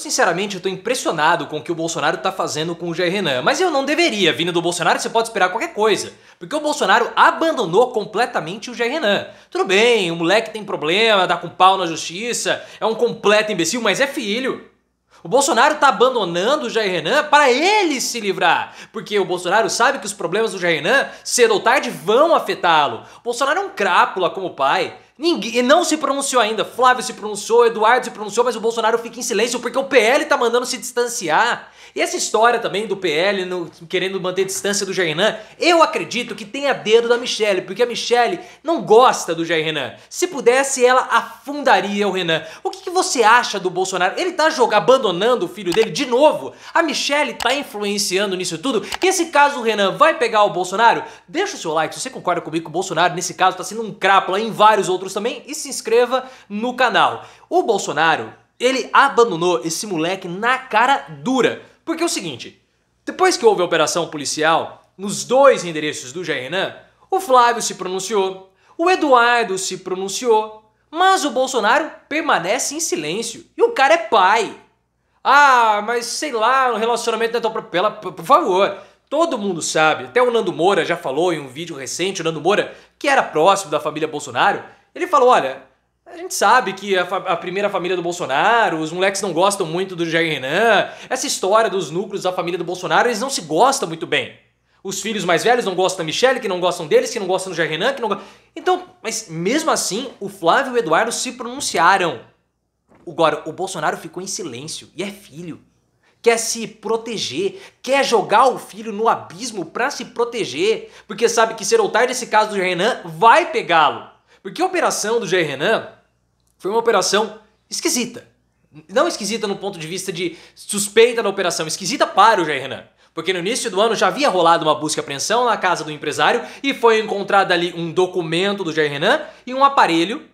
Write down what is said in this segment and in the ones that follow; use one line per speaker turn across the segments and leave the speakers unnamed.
sinceramente, eu tô impressionado com o que o Bolsonaro tá fazendo com o Jair Renan, mas eu não deveria. Vindo do Bolsonaro, você pode esperar qualquer coisa, porque o Bolsonaro abandonou completamente o Jair Renan. Tudo bem, o moleque tem problema, dá tá com pau na justiça, é um completo imbecil, mas é filho. O Bolsonaro tá abandonando o Jair Renan para ele se livrar, porque o Bolsonaro sabe que os problemas do Jair Renan, cedo ou tarde, vão afetá-lo. o Bolsonaro é um crápula como pai, Ninguém, não se pronunciou ainda. Flávio se pronunciou, Eduardo se pronunciou, mas o Bolsonaro fica em silêncio porque o PL tá mandando se distanciar. E essa história também do PL no, querendo manter distância do Jair Renan, eu acredito que tenha dedo da Michelle, porque a Michelle não gosta do Jair Renan. Se pudesse, ela afundaria o Renan. O que, que você acha do Bolsonaro? Ele tá jogando, abandonando o filho dele de novo? A Michelle tá influenciando nisso tudo? E esse caso o Renan vai pegar o Bolsonaro? Deixa o seu like se você concorda comigo que o Bolsonaro, nesse caso, tá sendo um crápula em vários outros outros também e se inscreva no canal. O Bolsonaro, ele abandonou esse moleque na cara dura. Porque é o seguinte, depois que houve a operação policial nos dois endereços do Jair Renan, o Flávio se pronunciou, o Eduardo se pronunciou, mas o Bolsonaro permanece em silêncio. E o cara é pai. Ah, mas sei lá, o um relacionamento não é tão... Pela, por favor, Todo mundo sabe, até o Nando Moura já falou em um vídeo recente, o Nando Moura, que era próximo da família Bolsonaro, ele falou: olha, a gente sabe que a, a, primeira família do Bolsonaro, os moleques não gostam muito do Jair Renan, essa história dos núcleos da família do Bolsonaro, eles não se gostam muito bem. Os filhos mais velhos não gostam da Michelle, que não gostam deles, que não gostam do Jair Renan, que não Então, mas mesmo assim, o Flávio e o Eduardo se pronunciaram. Agora, o Bolsonaro ficou em silêncio e é filho. Quer se proteger, quer jogar o filho no abismo para se proteger, porque sabe que ser ou tarde esse caso do Renan vai pegá-lo. Porque a operação do Jair Renan foi uma operação esquisita. Não esquisita no ponto de vista de suspeita da operação, esquisita para o Jair Renan. Porque no início do ano já havia rolado uma busca e apreensão na casa do empresário e foi encontrado ali um documento do Jair Renan e um aparelho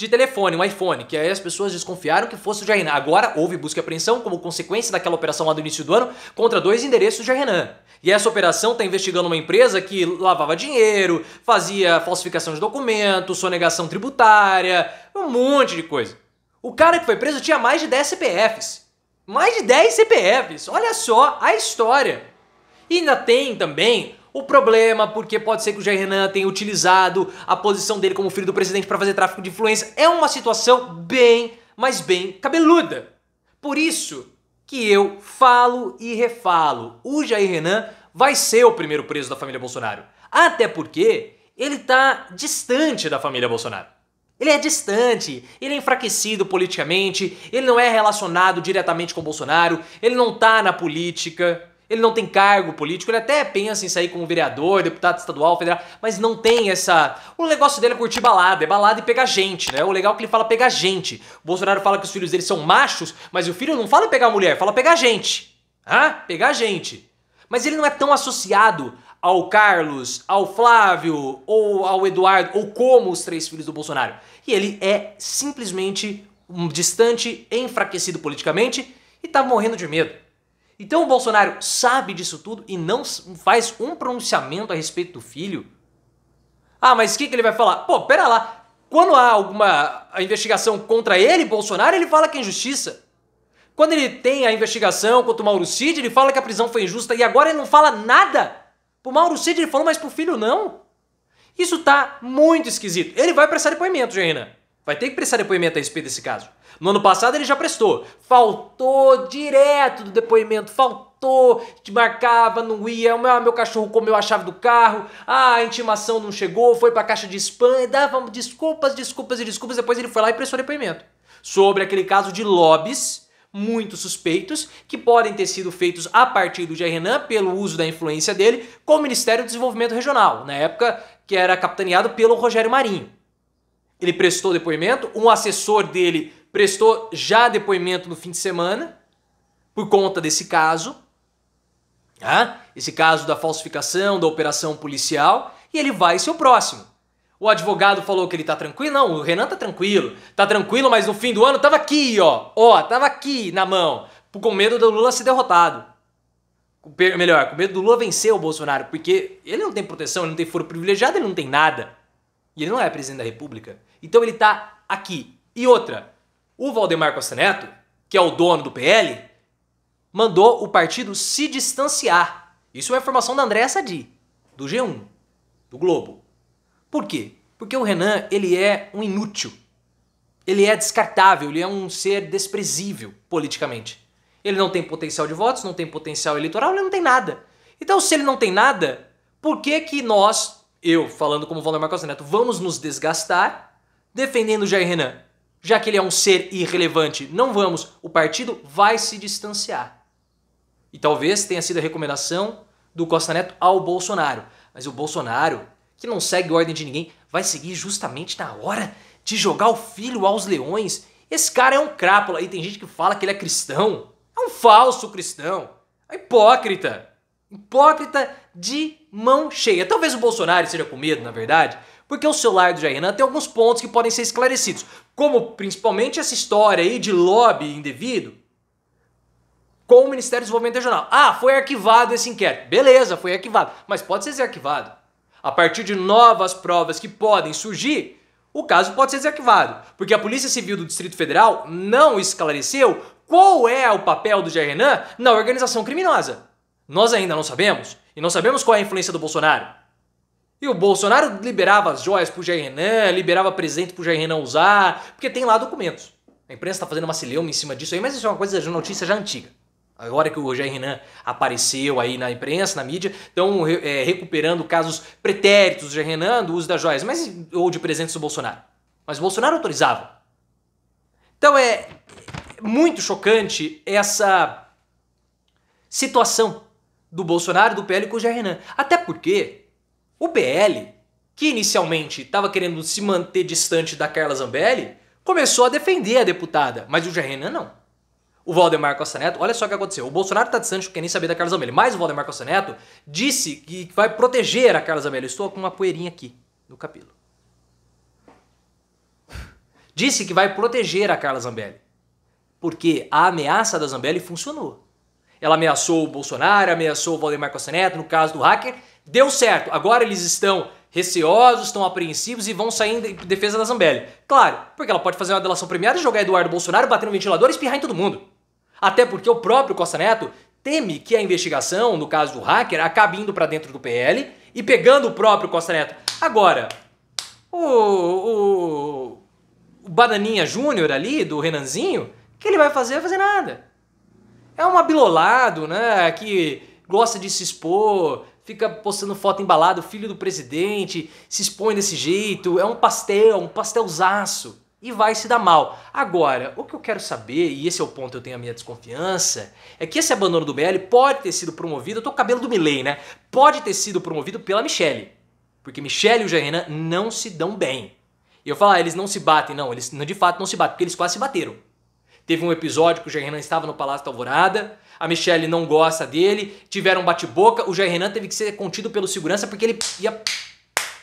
de telefone, um iPhone, que aí as pessoas desconfiaram que fosse o Jair Renan. Agora houve busca e apreensão como consequência daquela operação lá do início do ano contra dois endereços do Jair Renan. E essa operação está investigando uma empresa que lavava dinheiro, fazia falsificação de documentos, sonegação tributária, um monte de coisa. O cara que foi preso tinha mais de 10 CPFs. Mais de 10 CPFs. Olha só a história. E ainda tem também o problema, porque pode ser que o Jair Renan tenha utilizado a posição dele como filho do presidente para fazer tráfico de influência. É uma situação bem, mas bem cabeluda. Por isso que eu falo e refalo: o Jair Renan vai ser o primeiro preso da família Bolsonaro. Até porque ele está distante da família Bolsonaro. Ele é distante, ele é enfraquecido politicamente, ele não é relacionado diretamente com Bolsonaro, ele não está na política. Ele não tem cargo político, ele até pensa em sair como vereador, deputado estadual, federal, mas não tem essa. O negócio dele é curtir balada, é balada e pegar gente, né? O legal é que ele fala pegar gente. O Bolsonaro fala que os filhos dele são machos, mas o filho não fala pegar mulher, fala pegar gente. Hã? Pegar gente. Mas ele não é tão associado ao Carlos, ao Flávio ou ao Eduardo, ou como os três filhos do Bolsonaro. E ele é simplesmente um distante, enfraquecido politicamente e tá morrendo de medo. Então o Bolsonaro sabe disso tudo e não faz um pronunciamento a respeito do filho? Ah, mas o que, que ele vai falar? Pô, pera lá. Quando há alguma investigação contra ele, Bolsonaro, ele fala que é injustiça. Quando ele tem a investigação contra o Mauro Cid, ele fala que a prisão foi injusta e agora ele não fala nada. Pro Mauro Cid ele falou, mas pro filho não. Isso tá muito esquisito. Ele vai prestar depoimento, Jaina. Vai ter que prestar depoimento a respeito desse caso. No ano passado ele já prestou. Faltou direto do depoimento, faltou, te marcava, não ia, ah, meu, meu cachorro comeu a chave do carro, ah, a intimação não chegou, foi pra caixa de spam, e dava desculpas, desculpas e desculpas, depois ele foi lá e prestou depoimento. Sobre aquele caso de lobbies muito suspeitos que podem ter sido feitos a partir do Jair Renan pelo uso da influência dele com o Ministério do Desenvolvimento Regional, na época que era capitaneado pelo Rogério Marinho. Ele prestou depoimento, um assessor dele prestou já depoimento no fim de semana por conta desse caso, tá? esse caso da falsificação da operação policial, e ele vai ser o próximo. O advogado falou que ele tá tranquilo? Não, o Renan tá tranquilo. Tá tranquilo, mas no fim do ano tava aqui, ó. Ó, tava aqui na mão. Com medo do Lula ser derrotado. Melhor, com medo do Lula vencer o Bolsonaro. Porque ele não tem proteção, ele não tem foro privilegiado, ele não tem nada. E ele não é presidente da República. Então ele tá aqui. E outra, o Valdemar Costa Neto, que é o dono do PL, mandou o partido se distanciar. Isso é uma informação da Andréa Sadi, do G1, do Globo. Por quê? Porque o Renan, ele é um inútil. Ele é descartável, ele é um ser desprezível politicamente. Ele não tem potencial de votos, não tem potencial eleitoral, ele não tem nada. Então, se ele não tem nada, por que que nós, eu falando como Valdemar Costa Neto, vamos nos desgastar defendendo o Jair Renan? já que ele é um ser irrelevante, não vamos, o partido vai se distanciar. E talvez tenha sido a recomendação do Costa Neto ao Bolsonaro. Mas o Bolsonaro, que não segue ordem de ninguém, vai seguir justamente na hora de jogar o filho aos leões. Esse cara é um crápula e tem gente que fala que ele é cristão. É um falso cristão. É hipócrita. Hipócrita de mão cheia. Talvez o Bolsonaro seja com medo, na verdade, porque o celular do Jair Renan tem alguns pontos que podem ser esclarecidos como principalmente essa história aí de lobby indevido, com o Ministério do Desenvolvimento Regional. Ah, foi arquivado esse inquérito. Beleza, foi arquivado. Mas pode ser desarquivado. A partir de novas provas que podem surgir, o caso pode ser desarquivado. Porque a Polícia Civil do Distrito Federal não esclareceu qual é o papel do Jair Renan na organização criminosa. Nós ainda não sabemos. E não sabemos qual é a influência do Bolsonaro. E o Bolsonaro liberava as joias pro Jair Renan, liberava presente pro Jair Renan usar, porque tem lá documentos. A imprensa está fazendo uma celeuma em cima disso aí, mas isso é uma coisa de notícia já antiga. Agora que o Jair Renan apareceu aí na imprensa, na mídia, estão é, recuperando casos pretéritos do Jair Renan, do uso das joias, mas, ou de presentes do Bolsonaro. Mas o Bolsonaro autorizava. Então é muito chocante essa situação do Bolsonaro, do PL com o Jair Renan. Até porque o BL, que inicialmente estava querendo se manter distante da Carla Zambelli, começou a defender a deputada, mas o Renan não. O Valdemar Costa Neto, olha só o que aconteceu. O Bolsonaro está distante porque nem saber da Carla Zambelli, mas o Valdemar Costa Neto disse que vai proteger a Carla Zambelli. estou com uma poeirinha aqui no cabelo. Disse que vai proteger a Carla Zambelli. Porque a ameaça da Zambelli funcionou. Ela ameaçou o Bolsonaro, ameaçou o Valdemar Costa Neto, no caso do hacker, Deu certo. Agora eles estão receosos, estão apreensivos e vão sair em defesa da Zambelli. Claro, porque ela pode fazer uma delação premiada, jogar Eduardo Bolsonaro, bater no ventilador e espirrar em todo mundo. Até porque o próprio Costa Neto teme que a investigação, no caso do hacker, acabe indo para dentro do PL e pegando o próprio Costa Neto. Agora, o, o, o Bananinha Júnior ali, do Renanzinho, o que ele vai fazer? Vai fazer nada. É um abilolado, né, que gosta de se expor, fica postando foto embalado, filho do presidente, se expõe desse jeito, é um pastel, um pastelzaço. E vai se dar mal. Agora, o que eu quero saber, e esse é o ponto que eu tenho a minha desconfiança, é que esse abandono do BL pode ter sido promovido, eu tô com o cabelo do Milley, né? Pode ter sido promovido pela Michelle. Porque Michelle e o Jean Renan não se dão bem. E eu falo, ah, eles não se batem. Não, eles de fato não se batem, porque eles quase se bateram. Teve um episódio que o Jair Renan estava no Palácio da Alvorada, a Michelle não gosta dele, tiveram um bate-boca, o Jair Renan teve que ser contido pelo segurança porque ele ia,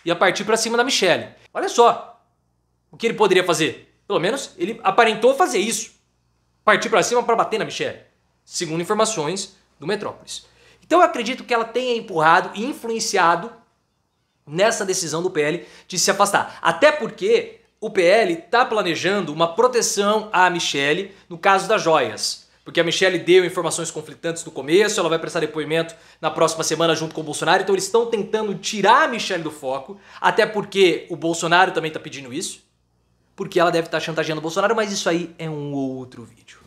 ia partir para cima da Michelle. Olha só o que ele poderia fazer. Pelo menos ele aparentou fazer isso. Partir para cima para bater na Michelle, segundo informações do Metrópolis. Então eu acredito que ela tenha empurrado e influenciado nessa decisão do PL de se afastar. Até porque o PL está planejando uma proteção à Michelle no caso das joias. Porque a Michelle deu informações conflitantes no começo, ela vai prestar depoimento na próxima semana junto com o Bolsonaro, então eles estão tentando tirar a Michelle do foco, até porque o Bolsonaro também está pedindo isso, porque ela deve estar tá chantageando o Bolsonaro, mas isso aí é um outro vídeo.